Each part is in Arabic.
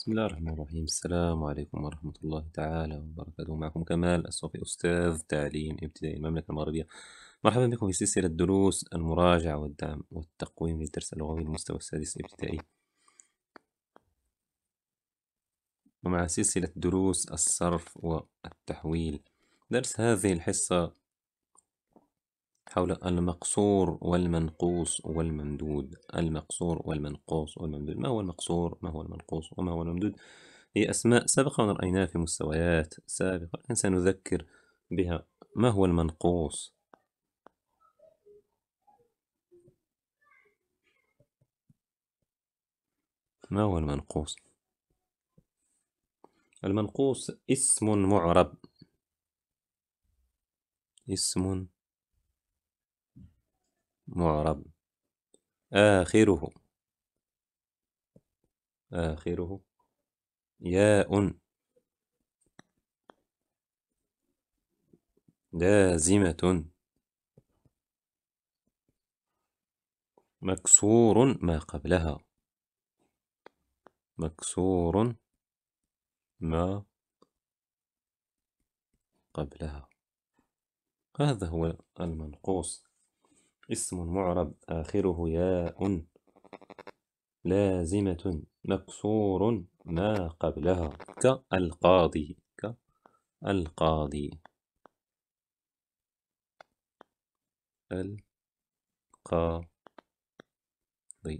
بسم الله الرحمن الرحيم السلام عليكم ورحمة الله تعالى وبركاته معكم كمال الصوفي أستاذ تعليم ابتدائي المملكة المغربية مرحبا بكم في سلسلة دروس المراجعة والدعم والتقويم للدرس اللغوي المستوى السادس الابتدائي ومع سلسلة دروس الصرف والتحويل درس هذه الحصة حول المقصور والمنقوص والممدود المقصور والمنقوص والممدود ما هو المقصور ما هو المنقوص وما هو الممدود هي أسماء سابقة رأيناها في مستويات سابقة لكن سنذكر بها ما هو المنقوص ما هو المنقوص المنقوص اسم معرب اسم معرب آخره آخره ياء لازمة مكسور ما قبلها مكسور ما قبلها هذا هو المنقوص اسم معرب آخره ياء لازمة مكسور ما قبلها كالقاضي كالقاضي القاضي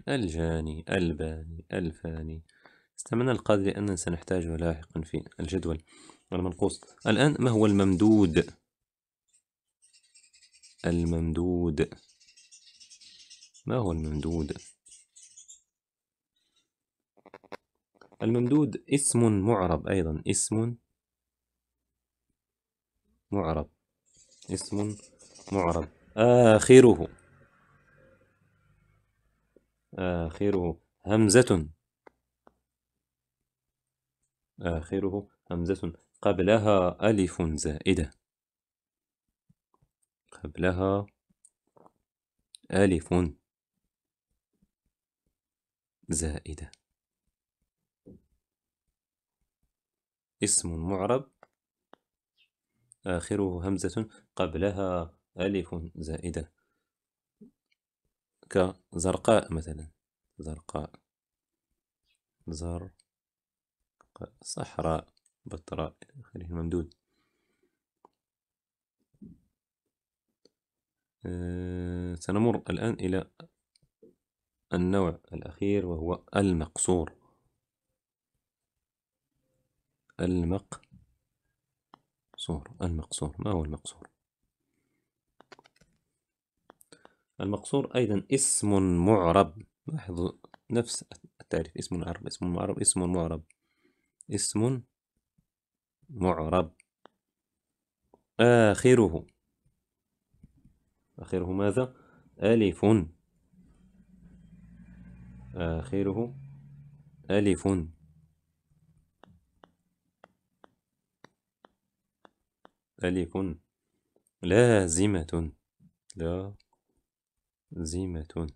الجاني الباني الفاني استمعنا القاضي لأننا سنحتاجه لاحقا في الجدول المنقوص الآن ما هو الممدود الممدود ما هو الممدود؟ الممدود اسم معرب أيضا اسم معرب اسم معرب آخره آخره همزة آخره همزة قبلها ألف زائدة قبلها ألف زائدة اسم معرب آخره همزة قبلها ألف زائدة كزرقاء مثلا زرقاء زر صحراء بطراء آخره ممدود آه، سنمر الآن إلى النوع الأخير وهو المقصور المقصور المقصور ما هو المقصور المقصور أيضا اسم معرب لاحظوا نفس التعريف اسم معرب اسم معرب اسم معرب اسم معرب آخره آخره ماذا؟ ألف آخره ألف ألف لازمة لازمة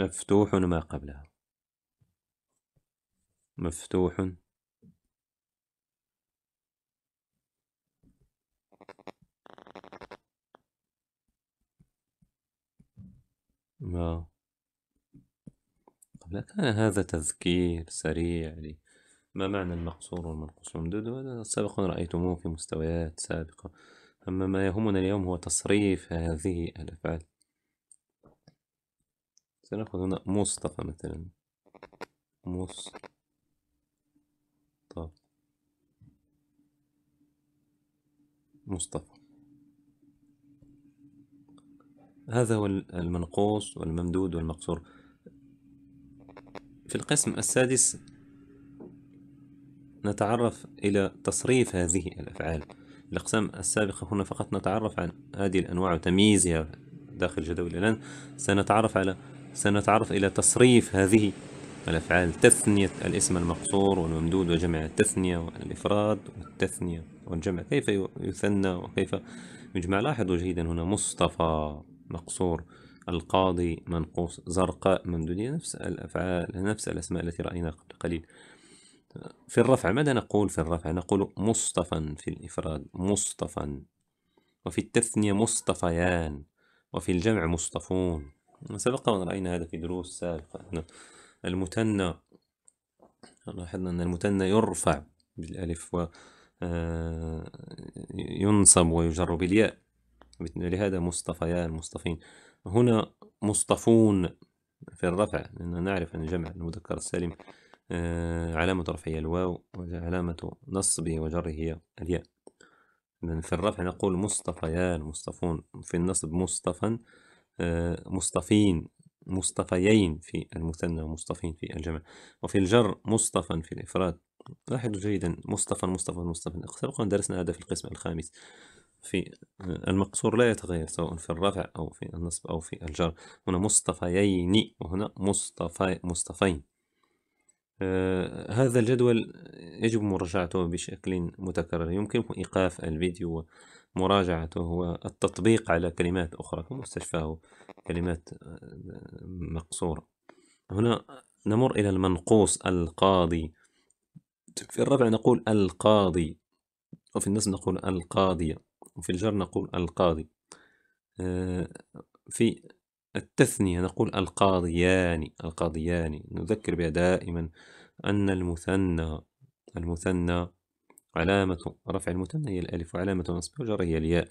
مفتوح ما قبلها مفتوح لا كان هذا تذكير سريع لي يعني. ما معنى المقصور والمنقوص والممدود هذا سبق رأيتموه في مستويات سابقة أما ما يهمنا اليوم هو تصريف هذه الأفعال سنأخذ هنا مصطفى مثلا مصطفى مصطفى هذا هو المنقوص والممدود والمقصور في القسم السادس نتعرف إلى تصريف هذه الأفعال الأقسام السابقة هنا فقط نتعرف عن هذه الأنواع وتمييزها داخل جدول الآن سنتعرف على سنتعرف إلى تصريف هذه الأفعال تثنية الاسم المقصور والممدود وجمع التثنية والإفراد والتثنية والجمع كيف يثنى وكيف يجمع لاحظوا جيدا هنا مصطفى مقصور القاضي منقوص زرقاء ممدودية نفس الأفعال نفس الأسماء التي رأيناها قبل قليل في الرفع ماذا نقول في الرفع نقول مصطفى في الإفراد مصطفى وفي التثنية مصطفيان وفي الجمع مصطفون سبق أن رأينا هذا في دروس سابقة أن نعم. المثنى لاحظنا أن المثنى يرفع بالألف وينصب آه، ويجر بالياء لهذا مصطفيان مصطفين هنا مصطفون في الرفع لأننا نعرف أن جمع المذكر السالم آه، علامة رفعه الواو وعلامة نصبه وجره هي الياء في الرفع نقول مصطفيان مصطفون في النصب مصطفا آه، مصطفين مصطفيين في المثنى ومصطفين في الجمع وفي الجر مصطفا في الإفراد لاحظوا جيدا مصطفى مصطفى مصطفى سبق درسنا هذا في القسم الخامس في المقصور لا يتغير سواء في الرفع أو في النصب أو في الجر هنا مصطفيين وهنا مصطفى مصطفين آه هذا الجدول يجب مراجعته بشكل متكرر يمكنكم إيقاف الفيديو ومراجعته والتطبيق على كلمات أخرى أو كلمات آه، مقصورة هنا نمر إلى المنقوص القاضي في الرفع نقول القاضي وفي النصب نقول القاضية وفي الجر نقول القاضي آه، في التثنية نقول القاضيان القاضيان نذكر بها دائما أن المثنى المثنى علامة رفع المثنى هي الألف وعلامة نصبه الجر هي الياء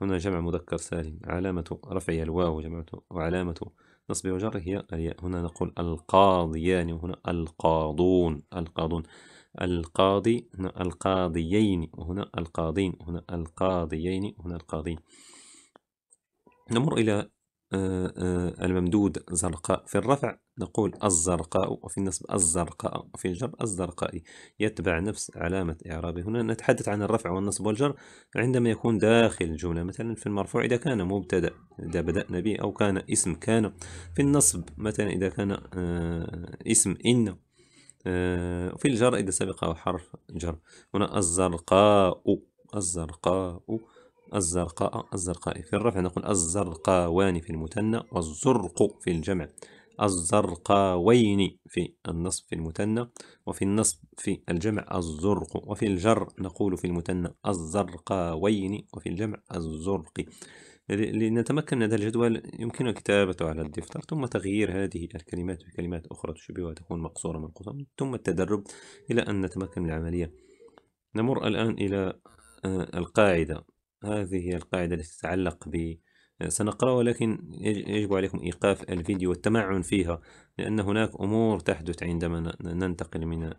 هنا جمع مذكر سالم علامة رفعها الواو جمعته وعلامة نصبه وجر هي الياء هنا نقول القاضيان وهنا القاضون القاضون القاضي هنا القاضيين وهنا القاضين هنا القاضيين هنا القاضين نمر إلى آه، آه، الممدود زرقاء في الرفع نقول الزرقاء وفي النصب الزرقاء وفي الجر الزرقاء يتبع نفس علامة إعرابه هنا نتحدث عن الرفع والنصب والجر عندما يكون داخل الجملة مثلا في المرفوع إذا كان مبتدأ إذا بدأنا به أو كان اسم كان في النصب مثلا إذا كان آه، اسم إن آه، وفي الجر إذا سبقه حرف جر هنا الزرقاء الزرقاء الزرقاء الزرقاء في الرفع نقول الزرقاوان في المثنى والزرق في الجمع الزرقاوين في النصب في المثنى وفي النصب في الجمع الزرق وفي الجر نقول في المثنى الزرقاوين وفي الجمع الزرق لنتمكن من هذا الجدول يمكن كتابته على الدفتر ثم تغيير هذه الكلمات بكلمات أخرى تشبهها وتكون مقصورة من القسم ثم التدرب إلى أن نتمكن من العملية نمر الآن إلى آه، القاعدة هذه هي القاعدة التي تتعلق ب سنقرأ ولكن يجب عليكم إيقاف الفيديو والتمعن فيها لأن هناك أمور تحدث عندما ننتقل من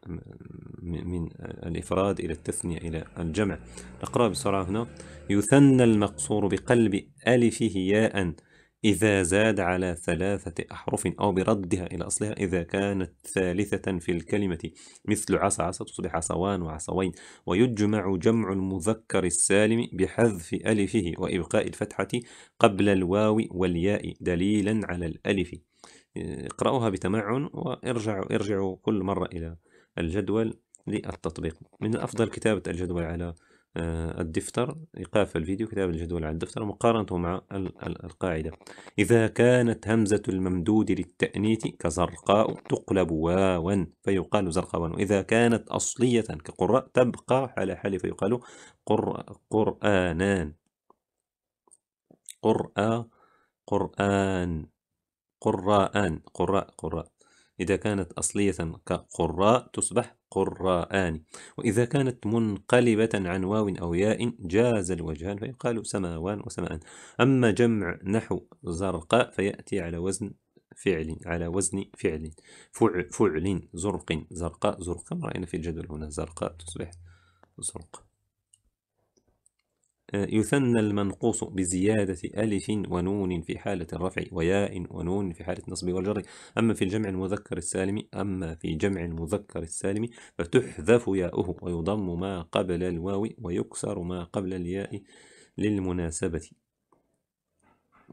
من الإفراد إلى التثنية إلى الجمع نقرأ بسرعة هنا يثنى المقصور بقلب ألفه ياء إذا زاد على ثلاثة أحرف أو بردها إلى أصلها إذا كانت ثالثة في الكلمة مثل عصا عصا تصبح عصوان وعصوين ويجمع جمع المذكر السالم بحذف ألفه وإبقاء الفتحة قبل الواو والياء دليلا على الألف اقرأوها بتمعن وارجعوا ارجعوا كل مرة إلى الجدول للتطبيق من الأفضل كتابة الجدول على آه، الدفتر إيقاف الفيديو كتاب الجدول على الدفتر ومقارنته مع القاعدة إذا كانت همزة الممدود للتأنيث كزرقاء تقلب واوا فيقال زرقاوان وإذا كانت أصلية كقراء تبقى على حال فيقال قر... قرآنان قرآ قرآن قراءان قراء قراء إذا كانت أصلية كقراء تصبح قراءان وإذا كانت منقلبة عن واو أو ياء جاز الوجهان فيقال سماوان وسماء أما جمع نحو زرقاء فيأتي على وزن فعل على وزن فعل فعل زرق زرقاء زرقاء رأينا في الجدول هنا زرقاء تصبح زرق يثنى المنقوص بزيادة ألف ونون في حالة الرفع وياء ونون في حالة النصب والجر أما في الجمع المذكر السالم أما في جمع المذكر السالم فتحذف ياؤه ويضم ما قبل الواو ويكسر ما قبل الياء للمناسبة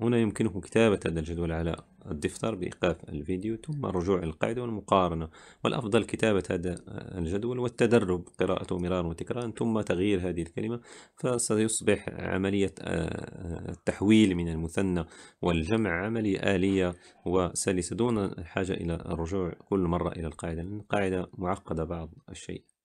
هنا يمكنه كتابة هذا الجدول على الدفتر بإيقاف الفيديو ثم الرجوع إلى القاعدة والمقارنة والأفضل كتابة هذا الجدول والتدرب قراءته مرارا وتكرارا ثم تغيير هذه الكلمة فسيصبح عملية آه، التحويل من المثنى والجمع عملية آلية وسلسة دون الحاجة إلى الرجوع كل مرة إلى القاعدة لأن القاعدة معقدة بعض الشيء